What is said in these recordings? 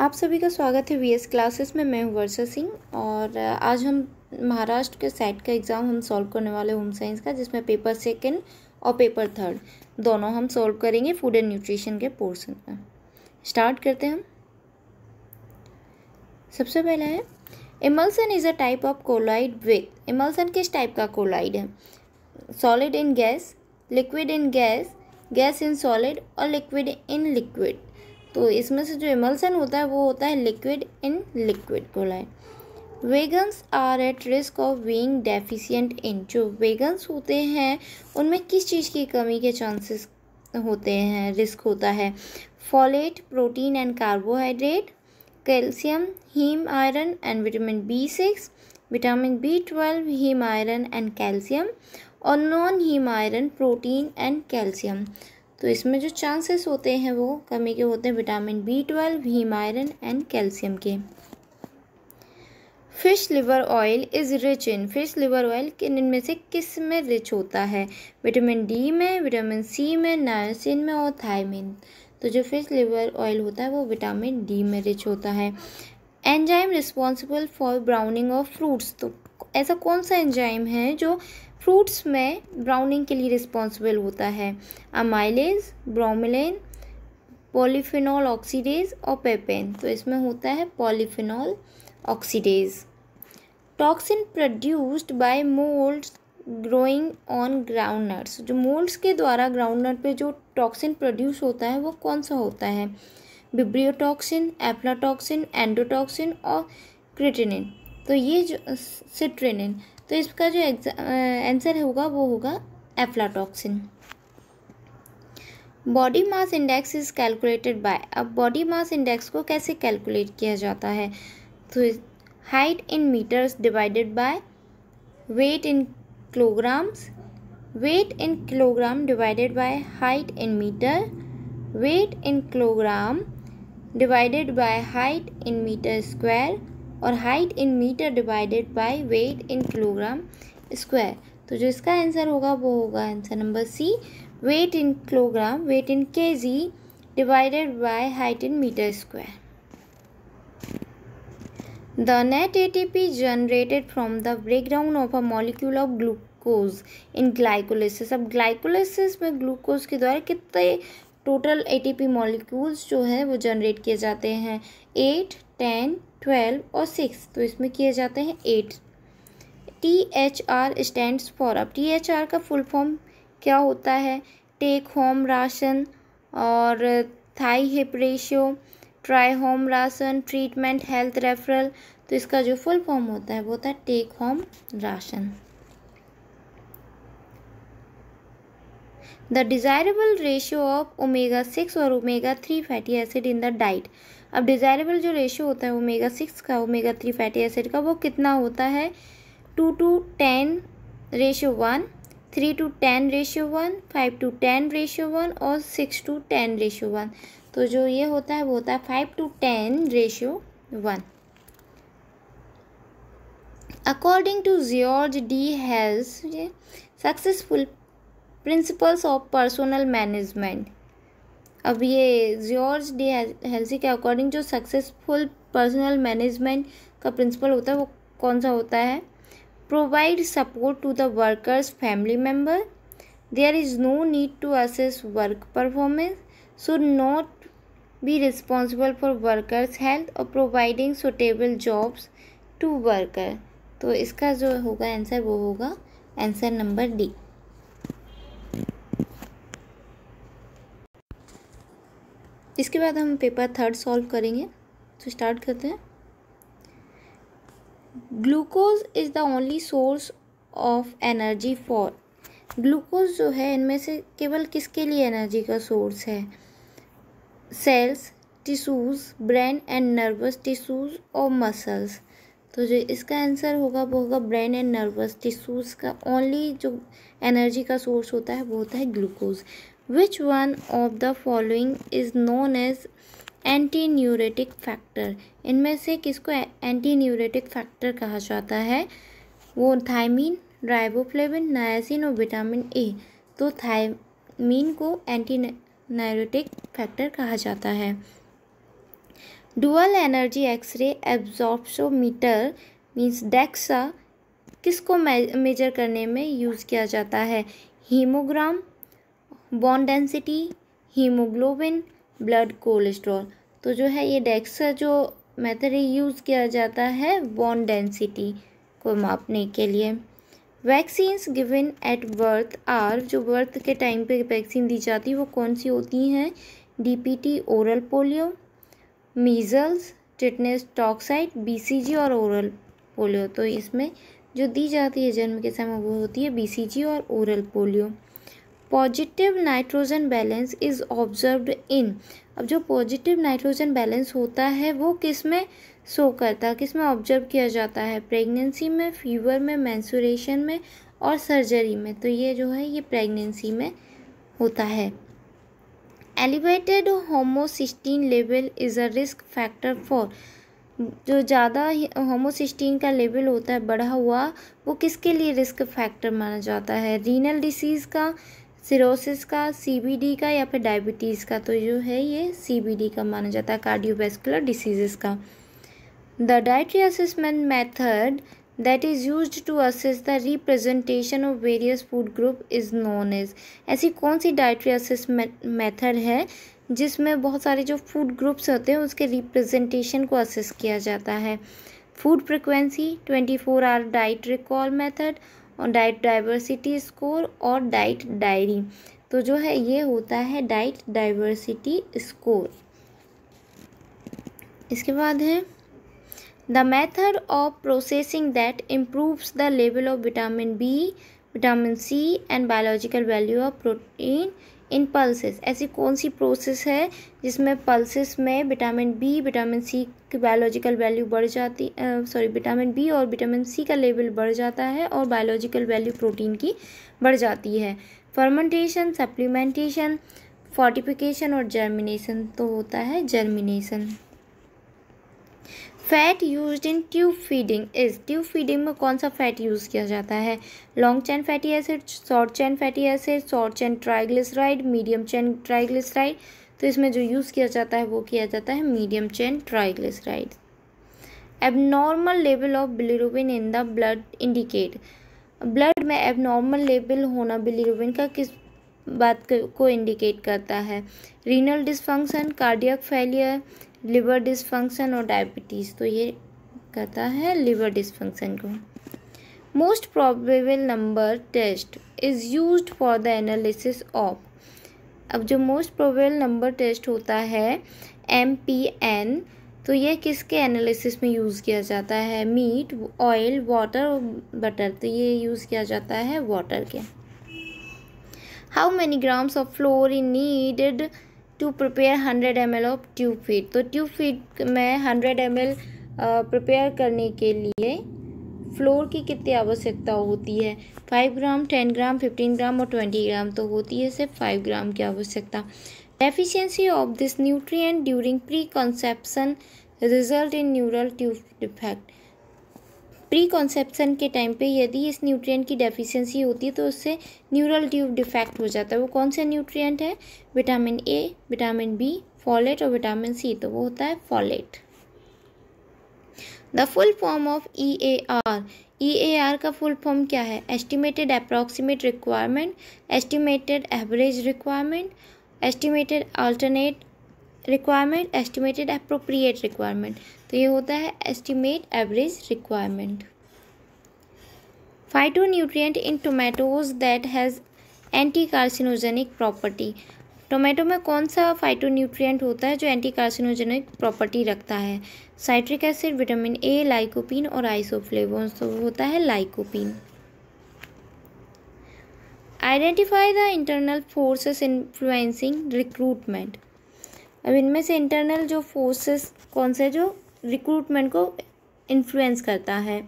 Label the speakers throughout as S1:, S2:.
S1: आप सभी का स्वागत है वीएस क्लासेस में मैं हूँ वर्षा सिंह और आज हम महाराष्ट्र के सेट का एग्ज़ाम हम सॉल्व करने वाले होम साइंस का जिसमें पेपर सेकंड और पेपर थर्ड दोनों हम सॉल्व करेंगे फूड एंड न्यूट्रिशन के पोर्सन का स्टार्ट करते हैं हम सबसे पहला है emulsion is a type of colloid with emulsion किस टाइप का कोलाइड है solid in gas liquid in gas gas in solid और लिक्विड इन लिक्विड तो इसमें से जो इमल्सन होता है वो होता है liquid in liquid colloid vegans are at risk of being deficient in जो वेगन्स होते हैं उनमें किस चीज़ की कमी के चांसेस होते हैं रिस्क होता है folate protein and carbohydrate calcium heme iron and vitamin B six vitamin B twelve heme iron and calcium और non heme iron protein and calcium तो इसमें जो चांसेस होते हैं वो कमी के होते हैं vitamin B twelve heme iron and calcium के fish liver oil is rich in fish liver oil किन इनमें से किस में रिच होता है विटामिन डी में विटामिन सी में नायोसिन में और थायमिन तो जो फिश लिवर ऑयल होता है वो विटामिन डी में रिच होता है enzyme responsible for browning of fruits तो ऐसा कौन सा एंजाइम है जो फ्रूट्स में ब्राउनिंग के लिए रिस्पॉन्सिबल होता है अमाइलेज ब्रोमिलेन पॉलीफिनॉल ऑक्सीडेज और पेपेन तो इसमें होता है polyphenol oxidase toxin produced by moulds growing on ground nuts जो मोल्ड्स के द्वारा ग्राउंड नट पे जो टॉक्सिन प्रोड्यूस होता है वो कौन सा होता है बिब्रियोटॉक्सिन एप्लाटॉक्सिन एंडोटॉक्सिन और क्रिटिनिन तो ये जो सिट्रिनिन तो इसका जो आंसर होगा वो होगा aflatoxin body mass index is calculated by अब बॉडी मास इंडेक्स को कैसे कैलकुलेट किया जाता है तो height in metres divided by weight in kilograms weight in kilogram divided by height in metre weight in kilogram divided by height in metre square और height in metre divided by weight in kilogram square तो जो इसका answer होगा वो होगा answer number C weight in kilogram weight in K G divided by height in metre square the net A T P generated from the breakdown of a molecule of glucose in glycolysis अब glycolysis में glucose के द्वारा कितने total A T P molecules जो है वो generate किए जाते हैं एट टेन ट्वेल्व और सिक्स तो इसमें किए जाते हैं at T H R stand for अब टी एच आर का फुल फॉर्म क्या होता है टेक होम राशन और thigh hip ratio try home ration treatment health referral तो इसका जो फुल फॉर्म होता है वो होता है take home ration the desirable ratio of omega six और omega three fatty acid in the diet अब डिज़ायरेबल जो रेशियो होता है ओमेगा सिक्स का ओमेगा थ्री फैटी एसिड का वो कितना होता है two to ten ratio one three to ten ratio one five to ten ratio one और six to ten ratio one तो जो ये होता है वो होता है five to ten ratio one according to George D Halsey successful principles of personal management अब ये जॉर्ज डी हेल्सी के अकॉर्डिंग जो सक्सेसफुल पर्सनल मैनेजमेंट का प्रिंसिपल होता है वो कौन सा होता है provide support to the workers family member there is no need to assess work performance should not be responsible for workers health और providing suitable jobs to worker तो इसका जो होगा आंसर वो होगा आंसर नंबर डी इसके बाद हम पेपर थर्ड सॉल्व करेंगे तो स्टार्ट करते हैं glucose is the only source of energy for glucose जो है इनमें से केवल किसके लिए एनर्जी का सोर्स है cells tissues brain and nervous tissues और मसल्स तो जो इसका आंसर होगा वो होगा ब्रेन एंड नर्वस टिश्यूज़ का ओनली जो एनर्जी का सोर्स होता है वो होता है glucose which one of the following is known as anti neuritic factor इनमें से किसको एंटी न्यूरेटिक फैक्टर कहा जाता है वो थायमीन राइबोफ्लेविन नायासिन और विटामिन ए तो थायमीन को एंटी न्यूरेटिक फैक्टर कहा जाता है dual energy x ray absorptiometer means DEXA किसको मेजर करने में यूज़ किया जाता है हीमोग्राम बॉन डेंसिटी हीमोग्लोबिन ब्लड कोलेस्ट्रॉल तो जो है ये डेक्स का जो मेथड यूज़ किया जाता है बॉन डेंसिटी को मापने के लिए vaccines given at birth are जो बर्थ के टाइम पे वैक्सीन दी जाती है वो कौन सी होती हैं DPT oral polio measles tetanus toxoid BCG और ओरल पोलियो तो इसमें जो दी जाती है जन्म के समय वो होती है बीसीजी और oral polio positive nitrogen balance is observed in अब जो पॉजिटिव नाइट्रोजन बैलेंस होता है वो किस में शो करता है किस में ऑब्जर्व किया जाता है प्रेगनेंसी में फीवर में मैंसुरेशन में और सर्जरी में तो ये जो है ये प्रेगनेंसी में होता है elevated homocysteine level is a risk factor for जो ज़्यादा होमोसिस्टीन का लेवल होता है बढ़ा हुआ वो किसके लिए रिस्क फैक्टर माना जाता है रीनल डिसीज़ का सिरोसिस का सीबीडी का या फिर डायबिटीज़ का तो जो है ये सीबीडी का माना जाता है कार्डियोवेस्कुलर डिसीजेस का the dietary assessment method that is use to assist the representation of various food group is known as ऐसी कौन सी डाइट्री असेसमेंट मैथड है जिसमें बहुत सारे जो फूड ग्रुप्स होते हैं उसके रिप्रेजेंटेशन को असिस्ट किया जाता है food frequency twenty four hour diet recall method और डाइट डाइवर्सिटी स्कोर और डाइट डायरी तो जो है ये होता है डाइट डाइवर्सिटी स्कोर इसके बाद है the method of processing that improves the level of vitamin B vitamin C and biological value of protein in pulses ऐसी कौन सी प्रोसेस है जिसमें पल्सेस में विटामिन बी विटामिन सी की बायोलॉजिकल वैल्यू बढ़ जाती सॉरी विटामिन बी और विटामिन सी का लेवल बढ़ जाता है और बायोलॉजिकल वैल्यू प्रोटीन की बढ़ जाती है फर्मेंटेशन सप्लीमेंटेशन फोर्टिफिकेशन और जर्मिनेशन तो होता है germination fat used in tube feeding is tube feeding में कौन सा फैट यूज़ किया जाता है long chain fatty acid short chain fatty acid short chain triglyceride medium chain triglyceride तो इसमें जो यूज़ किया जाता है वो किया जाता है medium chain triglyceride abnormal level of bilirubin in the blood indicate blood में एबनॉर्मल लेवल होना बिलिरुबिन का किस बात को इंडिकेट करता है renal dysfunction cardiac failure liver dysfunction और डायबिटीज़ तो ये कहता है लिवर डिसफंक्शन को most probable number test is use for the analysis of अब जो मोस्ट प्रोबेबल नंबर टेस्ट होता है एम पी एन तो यह किसके एनालिसिस में यूज़ किया जाता है मीट ऑयल वाटर और बटर तो ये यूज़ किया जाता है वाटर के how many grams of flour in needed to prepare hundred M L of tube feed तो ट्यूब फीड में हंड्रेड एम एल प्रिपेयर करने के लिए फ्लोर की कितनी आवश्यकता होती है five gram ten gram fifteen gram और ट्वेंटी ग्राम तो होती है सिर्फ फाइव ग्राम की आवश्यकता deficiency of this nutrient during pre conception result in neural tube defect pre conception के टाइम पे यदि इस न्यूट्रिएंट की डेफिशिएंसी होती है तो उससे न्यूरल ट्यूब डिफेक्ट हो जाता है वो कौन से न्यूट्रिएंट है vitamin A vitamin B folate और विटामिन सी तो वो होता है folate the full form of E A R E A R का फुल फॉर्म क्या है estimated approximate requirement estimated average requirement estimated alternate requirement estimated appropriate requirement तो ये होता है estimate average requirement phytonutrient in tomatoes that has anti carcinogenic property tomato में कौन सा फाइटो न्यूट्रियट होता है जो एंटी कार्सिनोजेनिक प्रॉपर्टी रखता है citric acid vitamin A lycopene और आइसोफ्लेवोन्स तो होता है lycopene identify the internal forces influencing recruitment अब इनमें से इंटरनल जो फोर्सेस कौन से जो रिक्रूटमेंट को इन्फ्लुएंस करता है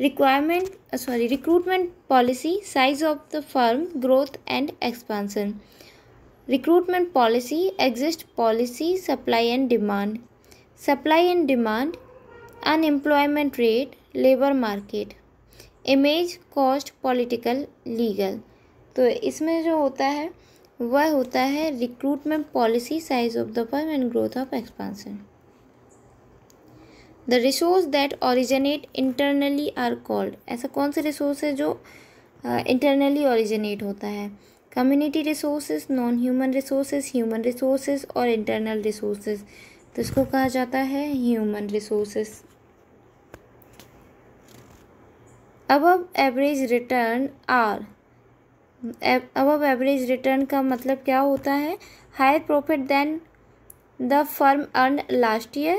S1: requirement sorry recruitment policy size of the firm growth and expansion recruitment policy exist policy supply and demand supply and demand unemployment rate labour market image cost political legal तो इसमें जो होता है वह होता है recruitment policy size of the firm and growth of expansion the resource that originate internally are called ऐसा कौन सा रिसोर्स है जो इंटरनली uh, ओरिजिनेट होता है community resources non human resources human resources और इंटरनल रिसोर्सेज तो इसको कहा जाता है ह्यूमन रिसोर्सेज अब एवरेज रिटर्न आर अब एवरेज रिटर्न का मतलब क्या होता है higher profit than the firm earn last year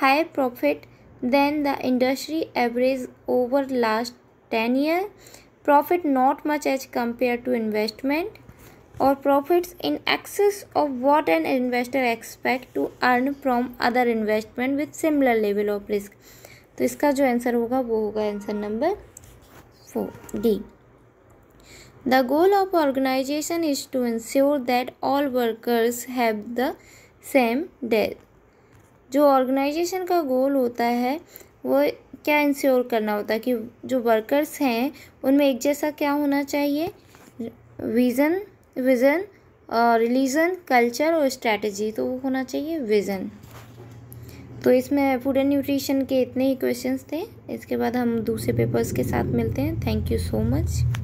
S1: higher profit than the industry average over last ten year profit not much as compare to investment और profits in excess of what an investor expect to earn from other investment with similar level of risk तो इसका जो answer होगा वो होगा answer number four D The goal of organization is to ensure that all workers have the same day. जो organization का goal होता है वो क्या इंश्योर करना होता है कि जो वर्कर्स हैं उनमें एक जैसा क्या होना चाहिए विज़न विज़न रिलीजन कल्चर और स्ट्रेटजी तो वो होना चाहिए विज़न तो इसमें फूड एंड न्यूट्रिशन के इतने ही क्वेश्चंस थे इसके बाद हम दूसरे पेपर्स के साथ मिलते हैं थैंक यू सो मच